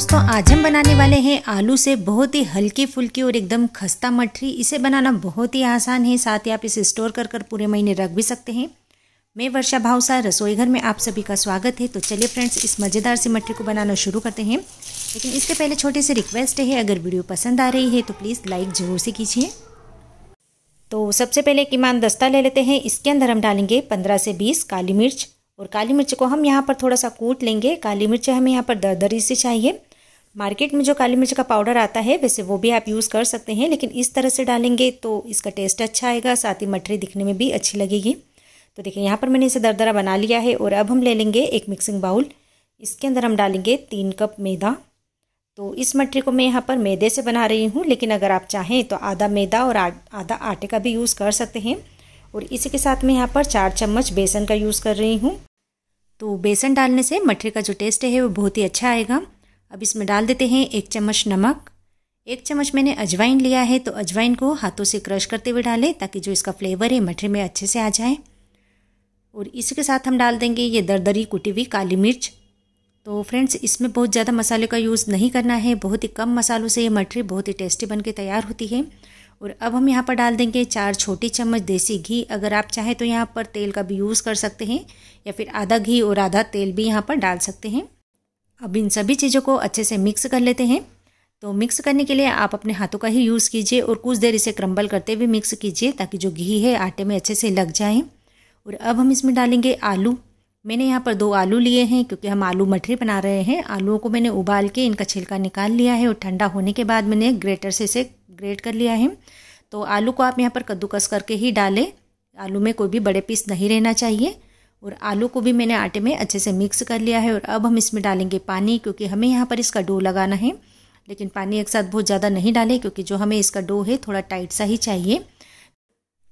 दोस्तों आज हम बनाने वाले हैं आलू से बहुत ही हल्की फुल्की और एकदम खस्ता मठरी इसे बनाना बहुत ही आसान है साथ ही आप इसे स्टोर कर कर पूरे महीने रख भी सकते हैं मैं वर्षा भावसा रसोई घर में आप सभी का स्वागत है तो चलिए फ्रेंड्स इस मज़ेदार सी मठरी को बनाना शुरू करते हैं लेकिन इसके पहले छोटी सी रिक्वेस्ट है अगर वीडियो पसंद आ रही है तो प्लीज़ लाइक ज़रूर से कीजिए तो सबसे पहले एक ईमान दस्ता ले लेते हैं इसके अंदर हम डालेंगे पंद्रह से बीस काली मिर्च और काली मिर्च को हम यहाँ पर थोड़ा सा कूट लेंगे काली मिर्च हमें यहाँ पर दरदरी से चाहिए मार्केट में जो काली मिर्च का पाउडर आता है वैसे वो भी आप यूज़ कर सकते हैं लेकिन इस तरह से डालेंगे तो इसका टेस्ट अच्छा आएगा साथ ही मठरी दिखने में भी अच्छी लगेगी तो देखिए यहाँ पर मैंने इसे दरदरा बना लिया है और अब हम ले लेंगे एक मिक्सिंग बाउल इसके अंदर हम डालेंगे तीन कप मैदा तो इस मटरी को मैं यहाँ पर मैदे से बना रही हूँ लेकिन अगर आप चाहें तो आधा मैदा और आधा आटे का भी यूज़ कर सकते हैं और इसी के साथ मैं यहाँ पर चार चम्मच बेसन का यूज़ कर रही हूँ तो बेसन डालने से मटरी का जो टेस्ट है वो बहुत ही अच्छा आएगा अब इसमें डाल देते हैं एक चम्मच नमक एक चम्मच मैंने अजवाइन लिया है तो अजवाइन को हाथों से क्रश करते हुए डालें ताकि जो इसका फ्लेवर है मठे में अच्छे से आ जाए और इसी के साथ हम डाल देंगे ये दरदरी कुटी हुई काली मिर्च तो फ्रेंड्स इसमें बहुत ज़्यादा मसाले का यूज़ नहीं करना है बहुत ही कम मसालों से ये मठरी बहुत ही टेस्टी बन के तैयार होती है और अब हम यहाँ पर डाल देंगे चार छोटी चम्मच देसी घी अगर आप चाहें तो यहाँ पर तेल का भी यूज़ कर सकते हैं या फिर आधा घी और आधा तेल भी यहाँ पर डाल सकते हैं अब इन सभी चीज़ों को अच्छे से मिक्स कर लेते हैं तो मिक्स करने के लिए आप अपने हाथों का ही यूज़ कीजिए और कुछ देर इसे क्रम्बल करते हुए मिक्स कीजिए ताकि जो घी है आटे में अच्छे से लग जाए और अब हम इसमें डालेंगे आलू मैंने यहाँ पर दो आलू लिए हैं क्योंकि हम आलू मठरी बना रहे हैं आलूओं को मैंने उबाल के इनका छिलका निकाल लिया है और ठंडा होने के बाद मैंने ग्रेटर से इसे ग्रेट कर लिया है तो आलू को आप यहाँ पर कद्दूकस करके ही डालें आलू में कोई भी बड़े पीस नहीं रहना चाहिए और आलू को भी मैंने आटे में अच्छे से मिक्स कर लिया है और अब हम इसमें डालेंगे पानी क्योंकि हमें यहाँ पर इसका डो लगाना है लेकिन पानी एक साथ बहुत ज़्यादा नहीं डालें क्योंकि जो हमें इसका डो है थोड़ा टाइट सा ही चाहिए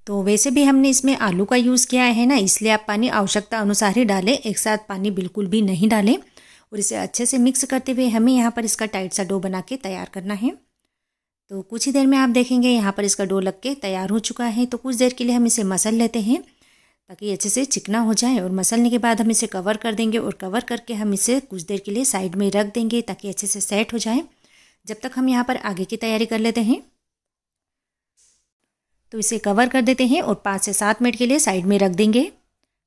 तो वैसे भी हमने इसमें आलू का यूज़ किया है ना इसलिए आप पानी आवश्यकता अनुसार ही डालें एक साथ पानी बिल्कुल भी नहीं डालें और इसे अच्छे से मिक्स करते हुए हमें यहाँ पर इसका टाइट सा डो बना के तैयार करना है तो कुछ ही देर में आप देखेंगे यहाँ पर इसका डो लग के तैयार हो चुका है तो कुछ देर के लिए हम इसे मसल लेते हैं ताकि अच्छे से चिकना हो जाए और मसलने के बाद हम इसे कवर कर देंगे और कवर करके हम इसे कुछ देर के लिए साइड में रख देंगे ताकि अच्छे से सेट हो जाए जब तक हम यहाँ पर आगे की तैयारी कर लेते हैं तो इसे कवर कर देते हैं और पाँच से सात मिनट के लिए साइड में रख देंगे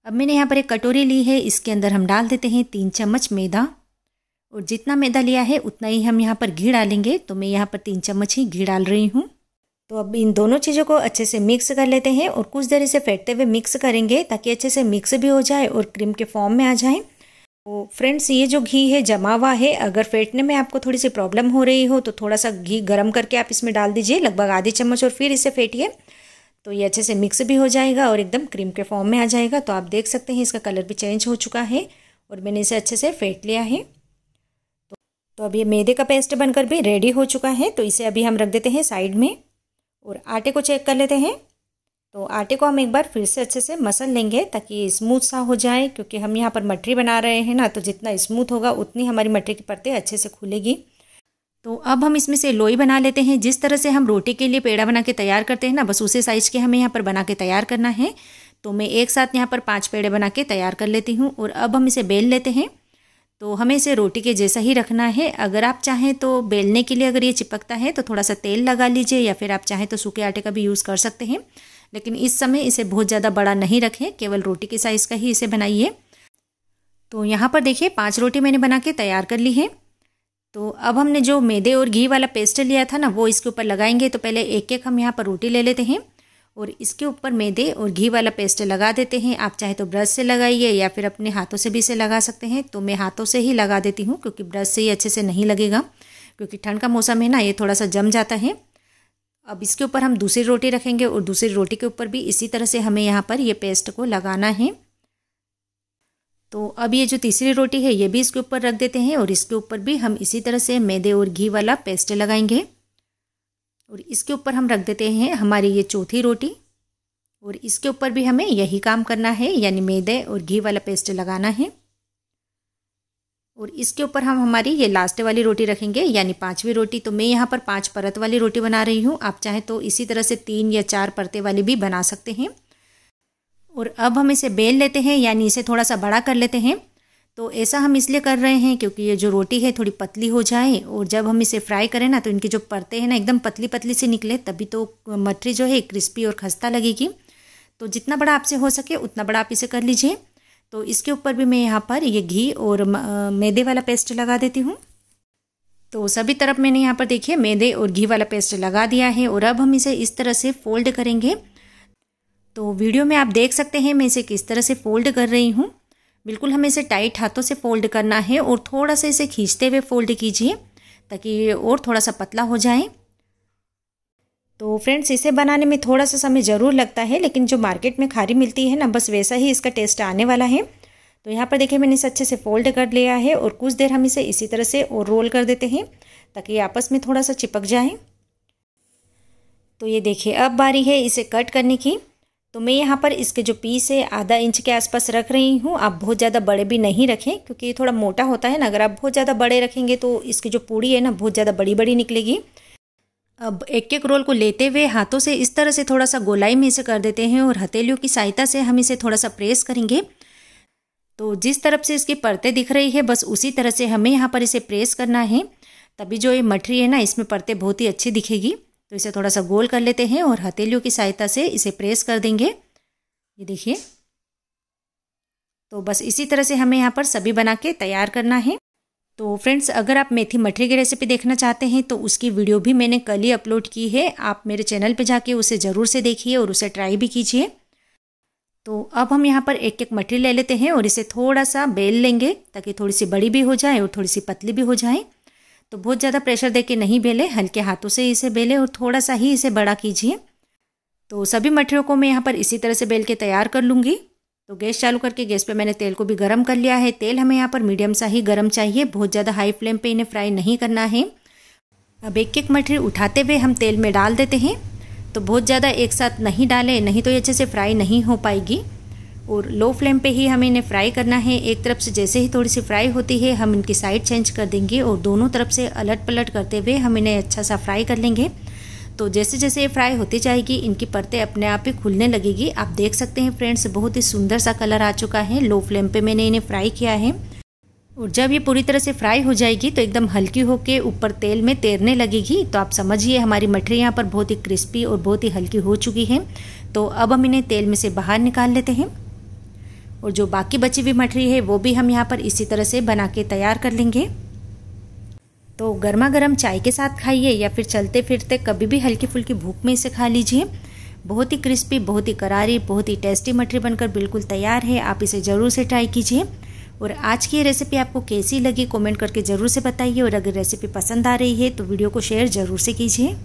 अब मैंने यहाँ पर एक कटोरी ली है इसके अंदर हम डाल देते हैं तीन चम्मच मैदा और जितना मैदा लिया है उतना ही हम यहाँ पर घी डालेंगे तो मैं यहाँ पर तीन चम्मच ही घी डाल रही हूँ तो अब इन दोनों चीज़ों को अच्छे से मिक्स कर लेते हैं और कुछ देर इसे फेंटते हुए मिक्स करेंगे ताकि अच्छे से मिक्स भी हो जाए और क्रीम के फॉर्म में आ जाए तो फ्रेंड्स ये जो घी है जमा हुआ है अगर फेंटने में आपको थोड़ी सी प्रॉब्लम हो रही हो तो थोड़ा सा घी गर्म करके आप इसमें डाल दीजिए लगभग आधी चम्मच और फिर इसे फेंटिए तो ये अच्छे से मिक्स भी हो जाएगा और एकदम क्रीम के फॉर्म में आ जाएगा तो आप देख सकते हैं इसका कलर भी चेंज हो चुका है और मैंने इसे अच्छे से फेंट लिया है तो, तो अब ये मैदे का पेस्ट बनकर भी रेडी हो चुका है तो इसे अभी हम रख देते हैं साइड में और आटे को चेक कर लेते हैं तो आटे को हम एक बार फिर से अच्छे से मसल लेंगे ताकि स्मूथ सा हो जाए क्योंकि हम यहाँ पर मटरी बना रहे हैं ना तो जितना स्मूथ होगा उतनी हमारी मटरी की परतें अच्छे से खुलेगी तो अब हम इसमें से लोई बना लेते हैं जिस तरह से हम रोटी के लिए पेड़ा बना के तैयार करते हैं ना बस उसी साइज़ के हमें यहाँ पर बना के तैयार करना है तो मैं एक साथ यहाँ पर पाँच पेड़े बना के तैयार कर लेती हूँ और अब हम इसे बेल लेते हैं तो हमें इसे रोटी के जैसा ही रखना है अगर आप चाहें तो बेलने के लिए अगर ये चिपकता है तो थोड़ा सा तेल लगा लीजिए या फिर आप चाहें तो सूखे आटे का भी यूज़ कर सकते हैं लेकिन इस समय इसे बहुत ज़्यादा बड़ा नहीं रखें केवल रोटी के साइज़ का ही इसे बनाइए तो यहाँ पर देखिए पाँच रोटी मैंने बना के तैयार कर ली है तो अब हमने जो मैदे और घी वाला पेस्ट लिया था ना वो इसके ऊपर लगाएंगे तो पहले एक एक हम यहाँ पर रोटी ले लेते हैं और इसके ऊपर मैदे और घी वाला पेस्ट लगा देते हैं आप चाहे तो ब्रश से लगाइए या फिर अपने हाथों से भी इसे लगा सकते हैं तो मैं हाथों से ही लगा देती हूँ क्योंकि ब्रश से ही अच्छे से नहीं लगेगा क्योंकि ठंड का मौसम है ना ये थोड़ा सा जम जाता है अब इसके ऊपर हम दूसरी रोटी रखेंगे और दूसरी रोटी के ऊपर भी इसी तरह से हमें यहाँ पर ये पेस्ट को लगाना है तो अब ये जो तीसरी रोटी है ये भी इसके ऊपर रख देते हैं और इसके ऊपर भी हम इसी तरह से मैदे और घी वाला पेस्ट लगाएंगे और इसके ऊपर हम रख देते हैं हमारी ये चौथी रोटी और इसके ऊपर भी हमें यही काम करना है यानी मैदे और घी वाला पेस्ट लगाना है और इसके ऊपर हम हमारी ये लास्ट वाली रोटी रखेंगे यानी पांचवी रोटी तो मैं यहाँ पर पांच परत वाली रोटी बना रही हूँ आप चाहें तो इसी तरह से तीन या चार परते वाली भी बना सकते हैं और अब हम इसे बेल लेते हैं यानी इसे थोड़ा सा बड़ा कर लेते हैं तो ऐसा हम इसलिए कर रहे हैं क्योंकि ये जो रोटी है थोड़ी पतली हो जाए और जब हम इसे फ्राई करें ना तो इनकी जो परतें हैं ना एकदम पतली पतली से निकले तभी तो मटरी जो है क्रिस्पी और खस्ता लगेगी तो जितना बड़ा आपसे हो सके उतना बड़ा आप इसे कर लीजिए तो इसके ऊपर भी मैं यहाँ पर ये घी और मैदे वाला पेस्ट लगा देती हूँ तो सभी तरफ मैंने यहाँ पर देखिए मैदे और घी वाला पेस्ट लगा दिया है और अब हम इसे इस तरह से फोल्ड करेंगे तो वीडियो में आप देख सकते हैं मैं इसे किस तरह से फोल्ड कर रही हूँ बिल्कुल हमें इसे टाइट हाथों से फोल्ड करना है और थोड़ा सा इसे खींचते हुए फोल्ड कीजिए ताकि ये और थोड़ा सा पतला हो जाए तो फ्रेंड्स इसे बनाने में थोड़ा सा समय ज़रूर लगता है लेकिन जो मार्केट में खारी मिलती है ना बस वैसा ही इसका टेस्ट आने वाला है तो यहाँ पर देखिए मैंने इसे अच्छे से फोल्ड कर लिया है और कुछ देर हम इसे इसी तरह से और रोल कर देते हैं ताकि आपस में थोड़ा सा चिपक जाए तो ये देखिए अब बारी है इसे कट करने की तो मैं यहाँ पर इसके जो पीस है आधा इंच के आसपास रख रही हूँ आप बहुत ज़्यादा बड़े भी नहीं रखें क्योंकि ये थोड़ा मोटा होता है ना अगर आप बहुत ज़्यादा बड़े रखेंगे तो इसकी जो पूड़ी है ना बहुत ज़्यादा बड़ी बड़ी निकलेगी अब एक एक रोल को लेते हुए हाथों से इस तरह से थोड़ा सा गोलाई में इसे कर देते हैं और हथेलियों की सहायता से हम इसे थोड़ा सा प्रेस करेंगे तो जिस तरफ से इसकी परतें दिख रही है बस उसी तरह से हमें यहाँ पर इसे प्रेस करना है तभी जो ये मठरी है ना इसमें परतें बहुत ही अच्छी दिखेगी तो इसे थोड़ा सा गोल कर लेते हैं और हथेलियों की सहायता से इसे प्रेस कर देंगे ये देखिए तो बस इसी तरह से हमें यहाँ पर सभी बना के तैयार करना है तो फ्रेंड्स अगर आप मेथी मठरी की रेसिपी देखना चाहते हैं तो उसकी वीडियो भी मैंने कल ही अपलोड की है आप मेरे चैनल पे जाके उसे ज़रूर से देखिए और उसे ट्राई भी कीजिए तो अब हम यहाँ पर एक एक मठरी ले लेते हैं और इसे थोड़ा सा बेल लेंगे ताकि थोड़ी सी बड़ी भी हो जाए और थोड़ी सी पतली भी हो जाए तो बहुत ज़्यादा प्रेशर दे के नहीं बेले हल्के हाथों से इसे बेले और थोड़ा सा ही इसे बड़ा कीजिए तो सभी मठरियों को मैं यहाँ पर इसी तरह से बेल के तैयार कर लूँगी तो गैस चालू करके गैस पे मैंने तेल को भी गर्म कर लिया है तेल हमें यहाँ पर मीडियम सा ही गर्म चाहिए बहुत ज़्यादा हाई फ्लेम पे इन्हें फ्राई नहीं करना है अब एक एक मठरी उठाते हुए हम तेल में डाल देते हैं तो बहुत ज़्यादा एक साथ नहीं डालें नहीं तो ये अच्छे से फ्राई नहीं हो पाएगी और लो फ्लेम पे ही हमें इन्हें फ्राई करना है एक तरफ से जैसे ही थोड़ी सी फ्राई होती है हम इनकी साइड चेंज कर देंगे और दोनों तरफ से अलट पलट करते हुए हम इन्हें अच्छा सा फ्राई कर लेंगे तो जैसे जैसे ये फ्राई होती जाएगी इनकी परतें अपने आप ही खुलने लगेगी आप देख सकते हैं फ्रेंड्स बहुत ही सुंदर सा कलर आ चुका है लो फ्लेम पर मैंने इन्हें फ्राई किया है और जब ये पूरी तरह से फ्राई हो जाएगी तो एकदम हल्की होके ऊपर तेल में तैरने लगेगी तो आप समझिए हमारी मठरी यहाँ पर बहुत ही क्रिस्पी और बहुत ही हल्की हो चुकी है तो अब हम इन्हें तेल में से बाहर निकाल लेते हैं और जो बाकी बची हुई मठरी है वो भी हम यहाँ पर इसी तरह से बना के तैयार कर लेंगे तो गर्मा गर्म चाय के साथ खाइए या फिर चलते फिरते कभी भी हल्की फुल्की भूख में इसे खा लीजिए बहुत ही क्रिस्पी बहुत ही करारी बहुत ही टेस्टी मठरी बनकर बिल्कुल तैयार है आप इसे ज़रूर से ट्राई कीजिए और आज की ये रेसिपी आपको कैसी लगी कमेंट करके ज़रूर से बताइए और अगर रेसिपी पसंद आ रही है तो वीडियो को शेयर ज़रूर से कीजिए